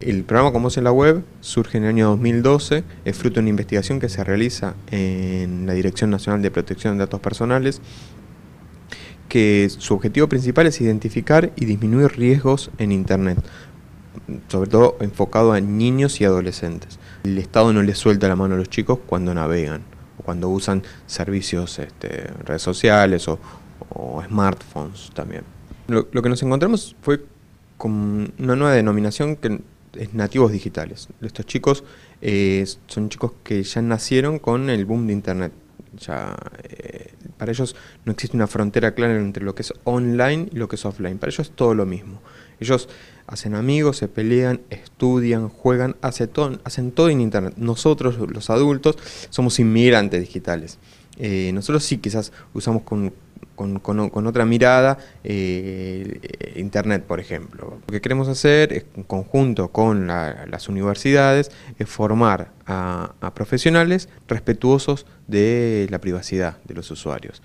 El programa Como es en la Web surge en el año 2012, es fruto de una investigación que se realiza en la Dirección Nacional de Protección de Datos Personales, que su objetivo principal es identificar y disminuir riesgos en Internet, sobre todo enfocado a niños y adolescentes. El Estado no le suelta la mano a los chicos cuando navegan o cuando usan servicios, este, redes sociales o, smartphones también. lo que nos encontramos fue con una nueva denominación que es nativos digitales. Estos chicos eh, son chicos que ya nacieron con el boom de Internet. Eh, para ellos no existe una frontera clara entre lo que es online y lo que es offline. Para ellos es todo lo mismo. Ellos hacen amigos, se pelean, estudian, juegan, hacen todo, en Internet. Nosotros, los adultos, somos inmigrantes digitales. Eh, nosotros sí quizás usamos con con, otra mirada eh, Internet, por ejemplo. Lo que queremos hacer, en conjunto con las universidades, es formar a, profesionales respetuosos de la privacidad de los usuarios.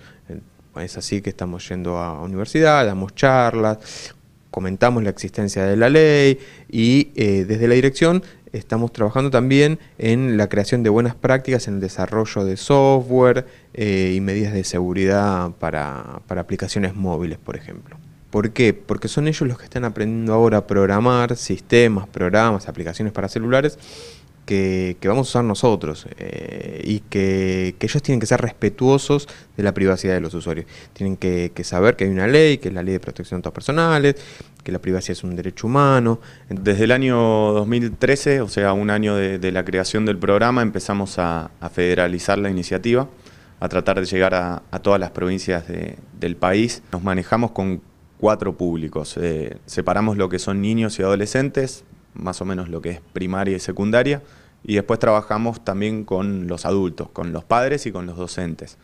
Es así que estamos yendo a universidad, damos charlas, comentamos la existencia de la ley y eh, desde la dirección estamos trabajando también en la creación de buenas prácticas, en el desarrollo de software eh, y medidas de seguridad para, para aplicaciones móviles, por ejemplo. ¿Por qué? Porque son ellos los que están aprendiendo ahora a programar sistemas, programas, aplicaciones para celulares que, vamos a usar nosotros eh, y que, ellos tienen que ser respetuosos de la privacidad de los usuarios. Tienen que, saber que hay una ley, que es la ley de protección de datos personales, que la privacidad es un derecho humano. Desde el año 2013, o sea, un año de, la creación del programa, empezamos a, federalizar la iniciativa, a tratar de llegar a, todas las provincias del país. Nos manejamos con cuatro públicos. Eh, separamos lo que son niños y adolescentes, más o menos lo que es primaria y secundaria, y después trabajamos también con los adultos, con los padres y con los docentes.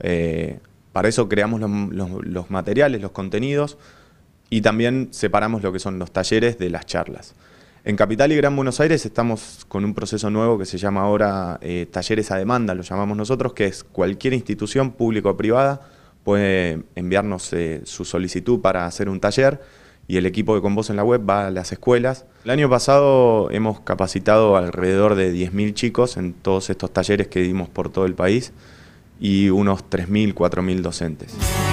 Eh, para eso creamos los, materiales, los contenidos, y también separamos lo que son los talleres de las charlas. En Capital y Gran Buenos Aires estamos con un proceso nuevo que se llama ahora eh, talleres a demanda, lo llamamos nosotros, que es cualquier institución pública o privada puede enviarnos eh, su solicitud para hacer un taller, y el equipo de Con en la Web va a las escuelas. El año pasado hemos capacitado alrededor de 10.000 chicos en todos estos talleres que dimos por todo el país y unos 3.000, 4.000 docentes.